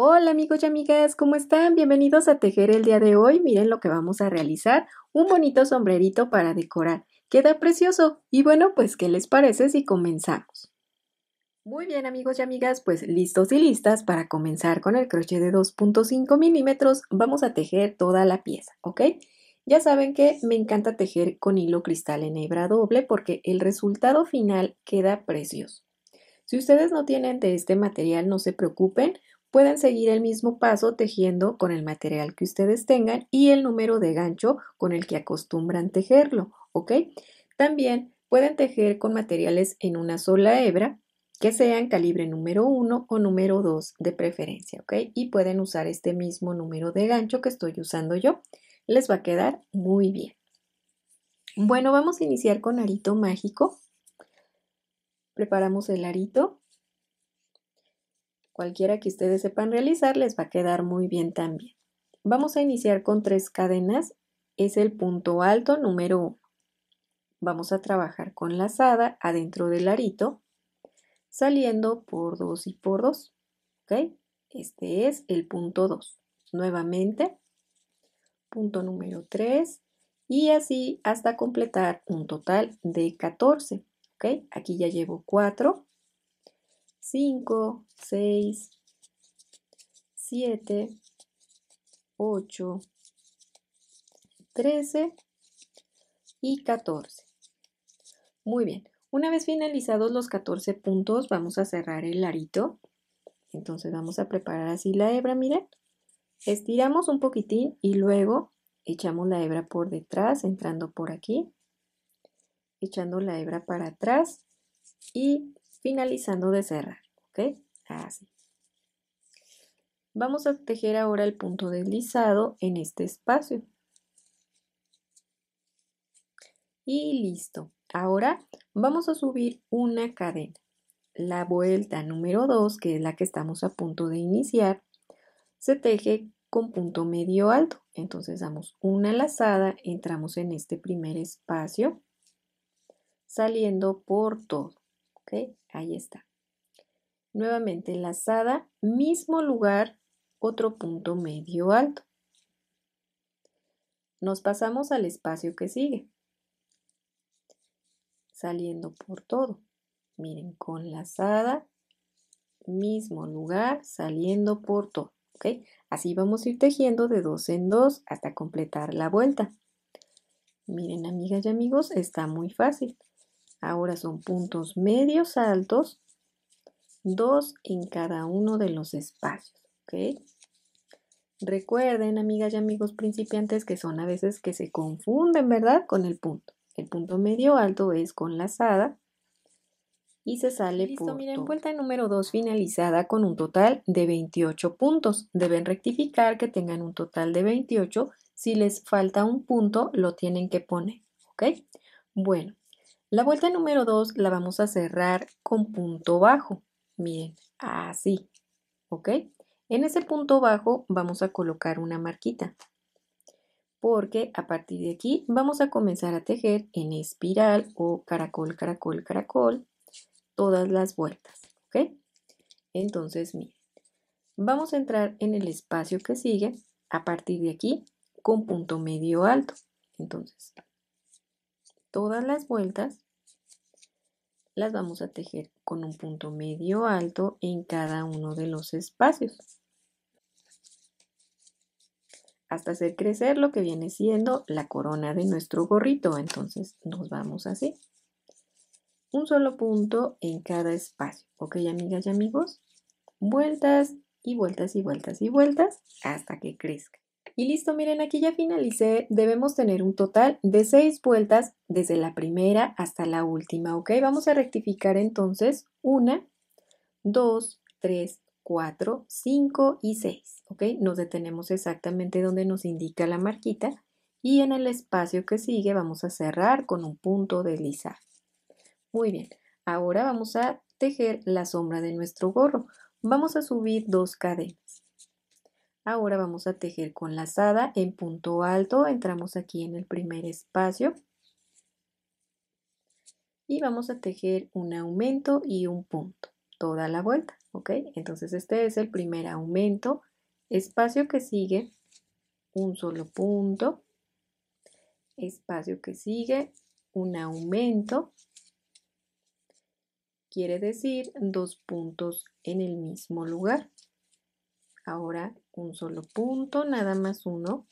Hola amigos y amigas, ¿cómo están? Bienvenidos a tejer el día de hoy. Miren lo que vamos a realizar, un bonito sombrerito para decorar. Queda precioso. Y bueno, pues ¿qué les parece si comenzamos? Muy bien amigos y amigas, pues listos y listas para comenzar con el crochet de 2.5 milímetros, vamos a tejer toda la pieza, ¿ok? Ya saben que me encanta tejer con hilo cristal en hebra doble porque el resultado final queda precioso. Si ustedes no tienen de este material, no se preocupen, Pueden seguir el mismo paso tejiendo con el material que ustedes tengan y el número de gancho con el que acostumbran tejerlo, ¿ok? También pueden tejer con materiales en una sola hebra que sean calibre número 1 o número 2 de preferencia, ¿ok? Y pueden usar este mismo número de gancho que estoy usando yo. Les va a quedar muy bien. Bueno, vamos a iniciar con arito mágico. Preparamos el arito. Cualquiera que ustedes sepan realizar les va a quedar muy bien también. Vamos a iniciar con tres cadenas. Es el punto alto número uno. Vamos a trabajar con lazada adentro del arito, saliendo por dos y por dos Este es el punto 2. Nuevamente, punto número 3 y así hasta completar un total de 14. Aquí ya llevo 4 5, 6, 7, 8, 13 y 14. Muy bien, una vez finalizados los 14 puntos, vamos a cerrar el larito. Entonces vamos a preparar así la hebra, miren. Estiramos un poquitín y luego echamos la hebra por detrás, entrando por aquí, echando la hebra para atrás y finalizando de cerrar, ¿ok? Así. Vamos a tejer ahora el punto deslizado en este espacio. Y listo. Ahora vamos a subir una cadena. La vuelta número 2, que es la que estamos a punto de iniciar, se teje con punto medio alto. Entonces damos una lazada, entramos en este primer espacio, saliendo por todo. Ahí está. Nuevamente lazada, mismo lugar, otro punto medio alto. Nos pasamos al espacio que sigue. Saliendo por todo. Miren, con lazada, mismo lugar, saliendo por todo. Así vamos a ir tejiendo de dos en dos hasta completar la vuelta. Miren, amigas y amigos, está muy fácil. Ahora son puntos medios altos, dos en cada uno de los espacios. Recuerden, amigas y amigos principiantes, que son a veces que se confunden, ¿verdad? Con el punto. El punto medio alto es con lazada y se sale Listo, miren, vuelta número 2 finalizada con un total de 28 puntos. Deben rectificar que tengan un total de 28. Si les falta un punto, lo tienen que poner, ¿ok? Bueno, la vuelta número 2 la vamos a cerrar con punto bajo. Miren, así. ¿Ok? En ese punto bajo vamos a colocar una marquita. Porque a partir de aquí vamos a comenzar a tejer en espiral o caracol, caracol, caracol todas las vueltas. ¿Ok? Entonces, miren. Vamos a entrar en el espacio que sigue a partir de aquí con punto medio alto. Entonces, todas las vueltas, las vamos a tejer con un punto medio alto en cada uno de los espacios. Hasta hacer crecer lo que viene siendo la corona de nuestro gorrito. Entonces nos vamos así. Un solo punto en cada espacio. Ok, amigas y amigos. Vueltas y vueltas y vueltas y vueltas hasta que crezca. Y listo, miren, aquí ya finalicé. Debemos tener un total de seis vueltas desde la primera hasta la última, ¿ok? Vamos a rectificar entonces una, dos, tres, cuatro, cinco y seis, ¿ok? Nos detenemos exactamente donde nos indica la marquita y en el espacio que sigue vamos a cerrar con un punto deslizar. Muy bien, ahora vamos a tejer la sombra de nuestro gorro. Vamos a subir dos cadenas. Ahora vamos a tejer con lazada en punto alto, entramos aquí en el primer espacio y vamos a tejer un aumento y un punto, toda la vuelta, ¿ok? Entonces este es el primer aumento, espacio que sigue, un solo punto, espacio que sigue, un aumento, quiere decir dos puntos en el mismo lugar. Ahora un solo punto, nada más uno.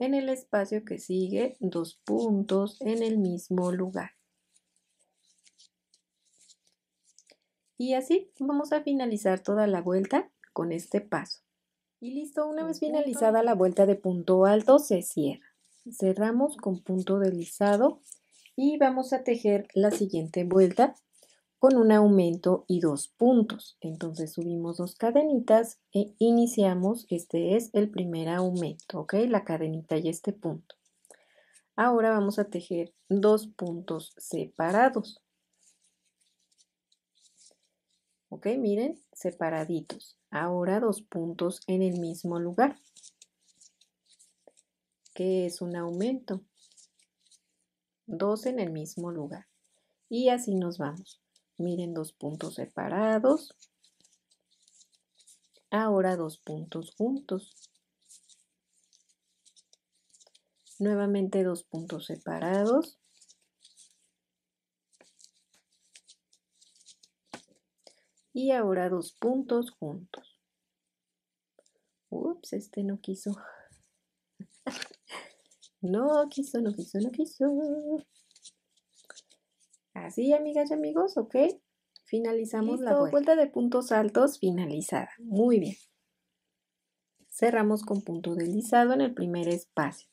En el espacio que sigue, dos puntos en el mismo lugar. Y así vamos a finalizar toda la vuelta con este paso. Y listo, una vez finalizada la vuelta de punto alto se cierra. Cerramos con punto deslizado y vamos a tejer la siguiente vuelta con un aumento y dos puntos. Entonces subimos dos cadenitas e iniciamos. Este es el primer aumento, ¿ok? La cadenita y este punto. Ahora vamos a tejer dos puntos separados. ¿Ok? Miren, separaditos. Ahora dos puntos en el mismo lugar, que es un aumento. Dos en el mismo lugar. Y así nos vamos miren dos puntos separados, ahora dos puntos juntos, nuevamente dos puntos separados, y ahora dos puntos juntos. Ups, este no quiso. no quiso, no quiso, no quiso. Así, amigas y amigos, ¿ok? Finalizamos la vuelta. de puntos altos finalizada. Muy bien. Cerramos con punto deslizado en el primer espacio.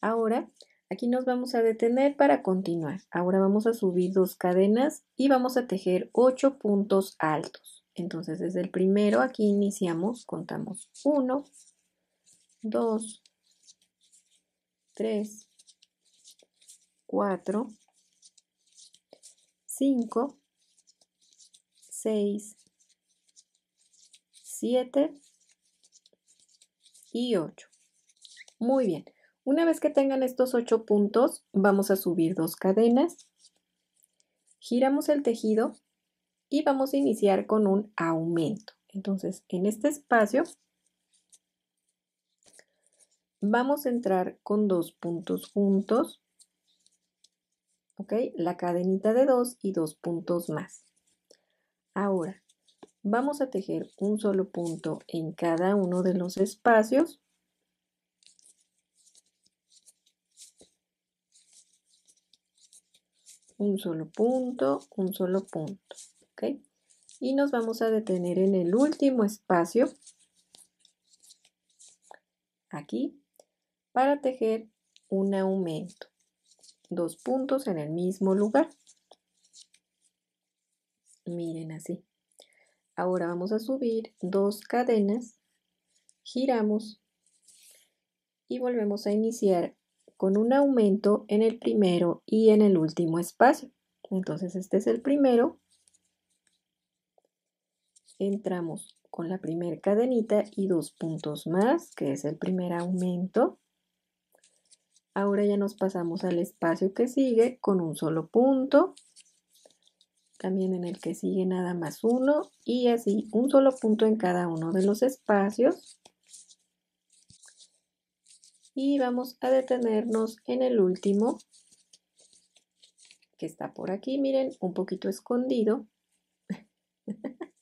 Ahora, aquí nos vamos a detener para continuar. Ahora vamos a subir dos cadenas y vamos a tejer ocho puntos altos. Entonces, desde el primero aquí iniciamos, contamos 1, 2, 3, 4, 5, 6, 7 y 8. Muy bien. Una vez que tengan estos 8 puntos, vamos a subir dos cadenas, giramos el tejido y vamos a iniciar con un aumento. Entonces, en este espacio vamos a entrar con dos puntos juntos la cadenita de dos y dos puntos más. Ahora, vamos a tejer un solo punto en cada uno de los espacios. Un solo punto, un solo punto, Y nos vamos a detener en el último espacio, aquí, para tejer un aumento dos puntos en el mismo lugar. Miren así. Ahora vamos a subir dos cadenas, giramos y volvemos a iniciar con un aumento en el primero y en el último espacio. Entonces este es el primero. Entramos con la primera cadenita y dos puntos más, que es el primer aumento. Ahora ya nos pasamos al espacio que sigue con un solo punto. También en el que sigue nada más uno y así un solo punto en cada uno de los espacios. Y vamos a detenernos en el último que está por aquí, miren, un poquito escondido.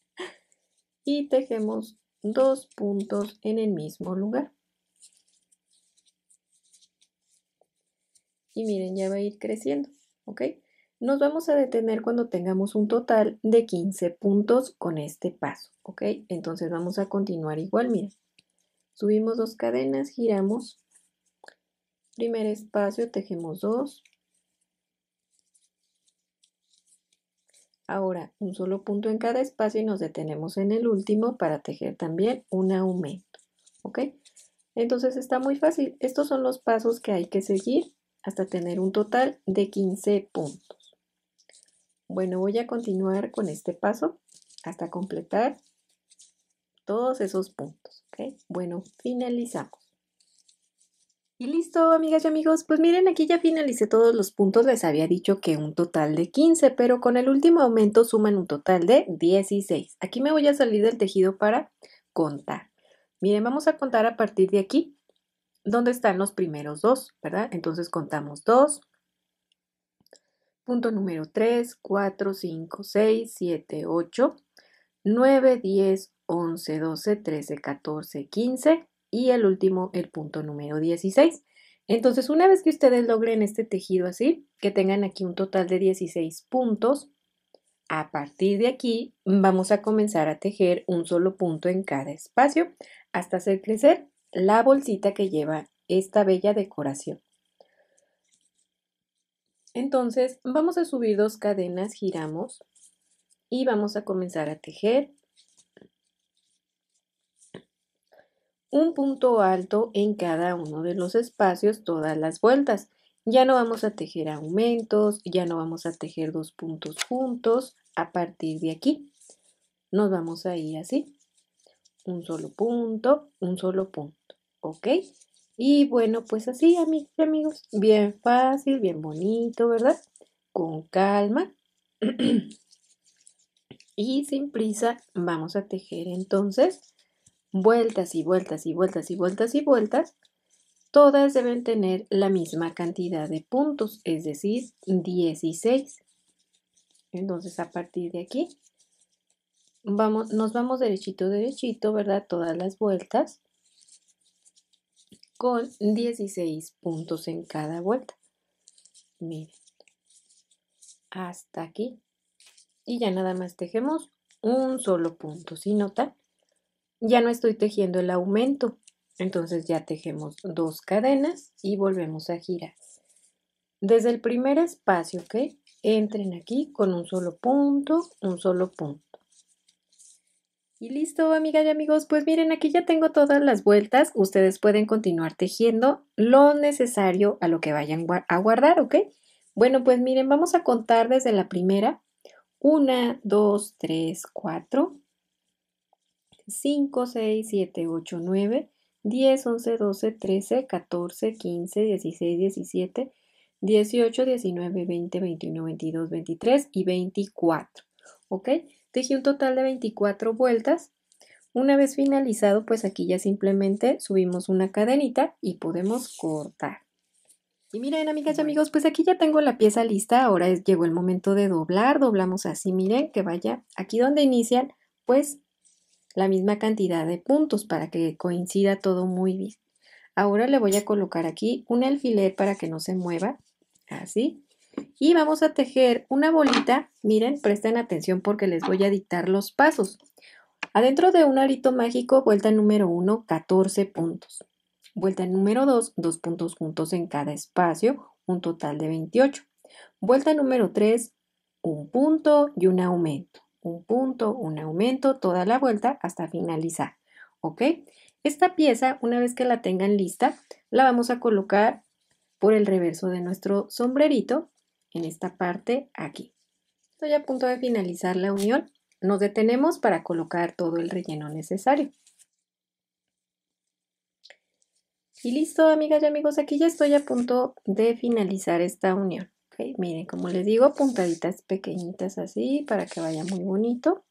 y tejemos dos puntos en el mismo lugar. y miren, ya va a ir creciendo, ¿ok? Nos vamos a detener cuando tengamos un total de 15 puntos con este paso, ¿ok? Entonces vamos a continuar igual, miren. Subimos dos cadenas, giramos, primer espacio, tejemos dos. Ahora un solo punto en cada espacio y nos detenemos en el último para tejer también un aumento, ¿ok? Entonces está muy fácil. Estos son los pasos que hay que seguir hasta tener un total de 15 puntos. Bueno, voy a continuar con este paso hasta completar todos esos puntos. Bueno, finalizamos. Y listo, amigas y amigos, pues miren, aquí ya finalicé todos los puntos, les había dicho que un total de 15, pero con el último aumento suman un total de 16. Aquí me voy a salir del tejido para contar. Miren, vamos a contar a partir de aquí ¿Dónde están los primeros dos? ¿Verdad? Entonces contamos dos, Punto número 3, 4, 5, 6, 7, 8, 9, 10, 11, 12, 13, 14, 15 y el último, el punto número 16. Entonces, una vez que ustedes logren este tejido así, que tengan aquí un total de 16 puntos, a partir de aquí vamos a comenzar a tejer un solo punto en cada espacio hasta hacer crecer la bolsita que lleva esta bella decoración. Entonces vamos a subir dos cadenas, giramos y vamos a comenzar a tejer un punto alto en cada uno de los espacios todas las vueltas. Ya no vamos a tejer aumentos, ya no vamos a tejer dos puntos juntos a partir de aquí. Nos vamos a ir así un solo punto, un solo punto, ¿ok? Y bueno, pues así, amigos amigos, bien fácil, bien bonito, ¿verdad? Con calma y sin prisa vamos a tejer entonces vueltas y vueltas y vueltas y vueltas y vueltas. Todas deben tener la misma cantidad de puntos, es decir, 16. Entonces a partir de aquí vamos, nos vamos derechito, derechito, ¿verdad? Todas las vueltas con 16 puntos en cada vuelta. Miren, hasta aquí. Y ya nada más tejemos un solo punto, Si nota Ya no estoy tejiendo el aumento, entonces ya tejemos dos cadenas y volvemos a girar. Desde el primer espacio, que Entren aquí con un solo punto, un solo punto. Y listo, amigas y amigos, pues miren, aquí ya tengo todas las vueltas. Ustedes pueden continuar tejiendo lo necesario a lo que vayan a guardar, ¿ok? Bueno, pues miren, vamos a contar desde la primera. 1, 2, 3, 4, 5, 6, 7, 8, 9, 10, 11, 12, 13, 14, 15, 16, 17, 18, 19, 20, 21, 22, 23 y 24, ¿ok? Tejí un total de 24 vueltas. Una vez finalizado, pues aquí ya simplemente subimos una cadenita y podemos cortar. Y miren, amigas y amigos, pues aquí ya tengo la pieza lista. Ahora llegó el momento de doblar. Doblamos así, miren, que vaya aquí donde inician, pues la misma cantidad de puntos para que coincida todo muy bien. Ahora le voy a colocar aquí un alfiler para que no se mueva, así y vamos a tejer una bolita. Miren, presten atención porque les voy a dictar los pasos. Adentro de un arito mágico, vuelta número 1, 14 puntos. Vuelta número 2, 2 puntos juntos en cada espacio, un total de 28. Vuelta número 3, un punto y un aumento. Un punto, un aumento, toda la vuelta hasta finalizar. ¿Ok? Esta pieza, una vez que la tengan lista, la vamos a colocar por el reverso de nuestro sombrerito en esta parte aquí. Estoy a punto de finalizar la unión. Nos detenemos para colocar todo el relleno necesario. Y listo, amigas y amigos, aquí ya estoy a punto de finalizar esta unión. miren, como les digo, puntaditas pequeñitas así para que vaya muy bonito.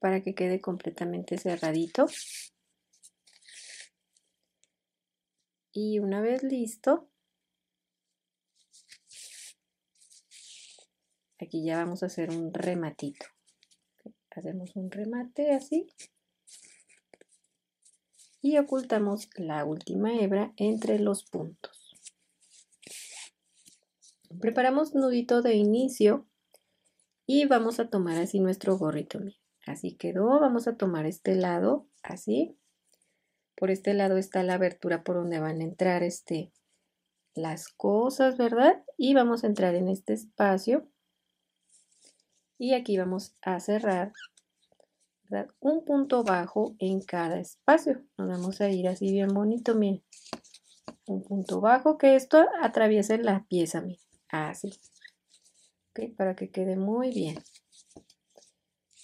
Para que quede completamente cerradito. Y una vez listo, aquí ya vamos a hacer un rematito hacemos un remate así y ocultamos la última hebra entre los puntos preparamos nudito de inicio y vamos a tomar así nuestro gorrito así quedó vamos a tomar este lado así por este lado está la abertura por donde van a entrar este las cosas verdad y vamos a entrar en este espacio y aquí vamos a cerrar un punto bajo en cada espacio nos vamos a ir así bien bonito miren un punto bajo que esto atraviese la pieza miren así para que quede muy bien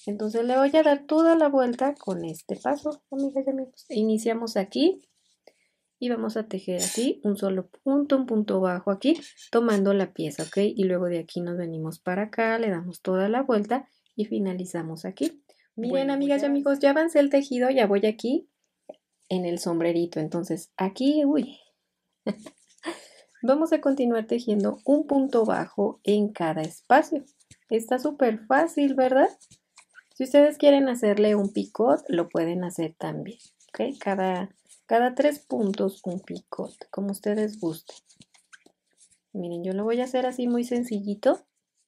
entonces le voy a dar toda la vuelta con este paso amigas y amigos iniciamos aquí y vamos a tejer así un solo punto, un punto bajo aquí, tomando la pieza, ¿ok? Y luego de aquí nos venimos para acá, le damos toda la vuelta y finalizamos aquí. Miren amigas y amigos, ya avancé el tejido, ya voy aquí en el sombrerito, entonces aquí, uy, vamos a continuar tejiendo un punto bajo en cada espacio. Está súper fácil, ¿verdad? Si ustedes quieren hacerle un picot, lo pueden hacer también, ¿ok? Cada cada tres puntos un picote, como ustedes gusten. Miren, yo lo voy a hacer así muy sencillito.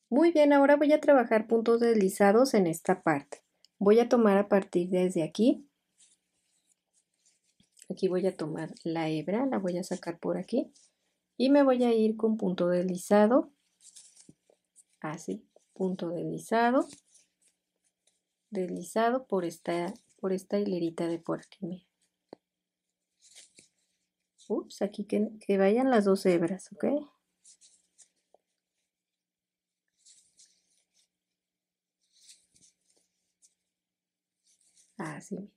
Muy bien, ahora voy a trabajar puntos deslizados en esta parte. Voy a tomar a partir desde aquí. Aquí voy a tomar la hebra, la voy a sacar por aquí. Y me voy a ir con punto deslizado. Así, punto deslizado. Deslizado por esta, por esta hilerita de por aquí, ups, aquí que, vayan las dos hebras, ¿ok? Así.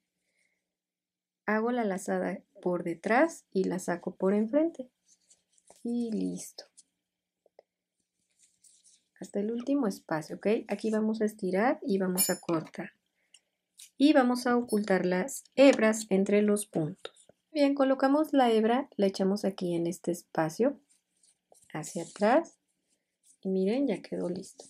Hago la lazada por detrás y la saco por enfrente. Y listo. Hasta el último espacio, ¿ok? Aquí vamos a estirar y vamos a cortar. Y vamos a ocultar las hebras entre los puntos. Bien, colocamos la hebra, la echamos aquí en este espacio, hacia atrás. Y miren, ya quedó listo.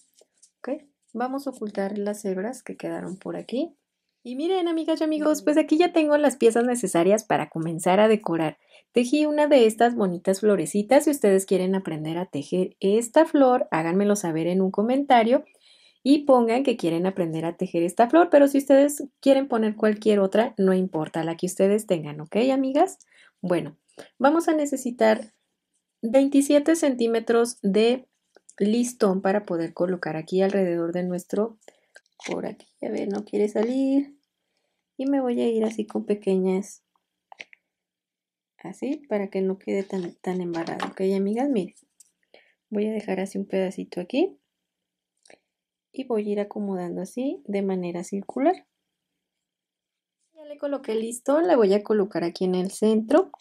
Vamos a ocultar las hebras que quedaron por aquí. Y miren, amigas y amigos, pues aquí ya tengo las piezas necesarias para comenzar a decorar. Tejí una de estas bonitas florecitas. Si ustedes quieren aprender a tejer esta flor, háganmelo saber en un comentario y pongan que quieren aprender a tejer esta flor, pero si ustedes quieren poner cualquier otra, no importa la que ustedes tengan, ¿ok, amigas? Bueno, vamos a necesitar 27 centímetros de listón para poder colocar aquí alrededor de nuestro, por aquí, a ver, no quiere salir, y me voy a ir así con pequeñas, así, para que no quede tan, tan embarrado, ¿ok, amigas? Miren, voy a dejar así un pedacito aquí, y voy a ir acomodando así de manera circular. Ya le coloqué listo, le voy a colocar aquí en el centro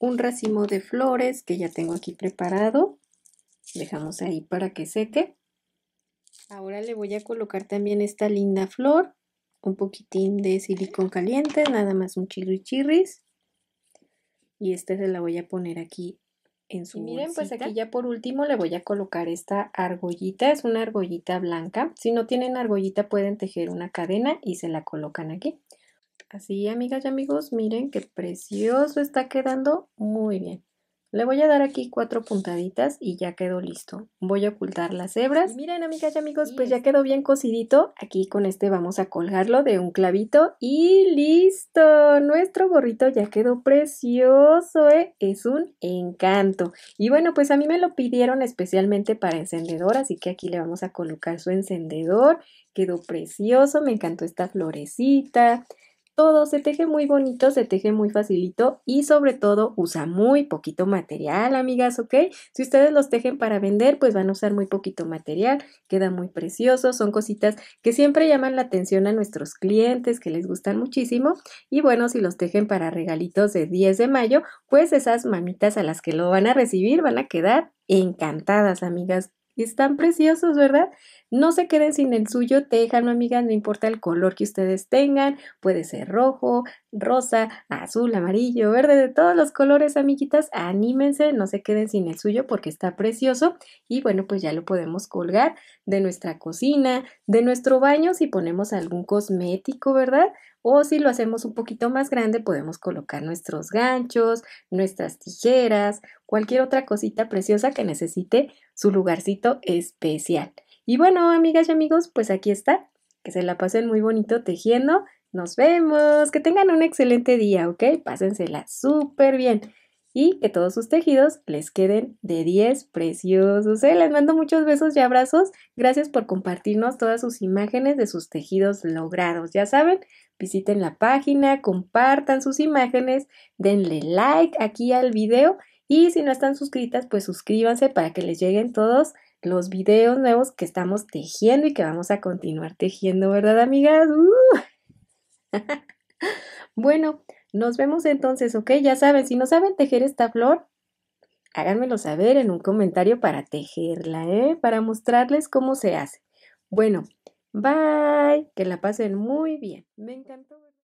un racimo de flores que ya tengo aquí preparado. Dejamos ahí para que seque. Ahora le voy a colocar también esta linda flor, un poquitín de silicón caliente, nada más un chirri chirris. Y esta se la voy a poner aquí miren, pues aquí ya por último le voy a colocar esta argollita, es una argollita blanca. Si no tienen argollita pueden tejer una cadena y se la colocan aquí. Así, amigas y amigos, miren qué precioso está quedando, muy bien. Le voy a dar aquí cuatro puntaditas y ya quedó listo. Voy a ocultar las hebras. miren amigas y amigos, pues ya quedó bien cosidito. Aquí con este vamos a colgarlo de un clavito y listo. Nuestro gorrito ya quedó precioso, ¿eh? es un encanto. Y bueno, pues a mí me lo pidieron especialmente para encendedor, así que aquí le vamos a colocar su encendedor. Quedó precioso, me encantó esta florecita todo se teje muy bonito, se teje muy facilito y sobre todo usa muy poquito material, amigas, ¿ok? Si ustedes los tejen para vender, pues van a usar muy poquito material, queda muy precioso, son cositas que siempre llaman la atención a nuestros clientes, que les gustan muchísimo y bueno, si los tejen para regalitos de 10 de mayo, pues esas mamitas a las que lo van a recibir van a quedar encantadas, amigas. Están preciosos, ¿verdad? No se queden sin el suyo, no amigas, no importa el color que ustedes tengan, puede ser rojo, rosa, azul, amarillo, verde, de todos los colores, amiguitas, anímense, no se queden sin el suyo porque está precioso y bueno, pues ya lo podemos colgar de nuestra cocina, de nuestro baño si ponemos algún cosmético, ¿verdad? O si lo hacemos un poquito más grande, podemos colocar nuestros ganchos, nuestras tijeras, cualquier otra cosita preciosa que necesite su lugarcito especial. Y bueno, amigas y amigos, pues aquí está. Que se la pasen muy bonito tejiendo. Nos vemos. Que tengan un excelente día, ¿ok? Pásensela súper bien. Y que todos sus tejidos les queden de 10 preciosos. ¿eh? Les mando muchos besos y abrazos. Gracias por compartirnos todas sus imágenes de sus tejidos logrados. Ya saben, visiten la página, compartan sus imágenes, denle like aquí al video y si no están suscritas, pues suscríbanse para que les lleguen todos los videos nuevos que estamos tejiendo y que vamos a continuar tejiendo, ¿verdad, amigas? ¡Uh! bueno, nos vemos entonces, ¿ok? Ya saben, si no saben tejer esta flor, háganmelo saber en un comentario para tejerla, ¿eh? Para mostrarles cómo se hace. Bueno, Bye, que la pasen muy bien. Me encantó.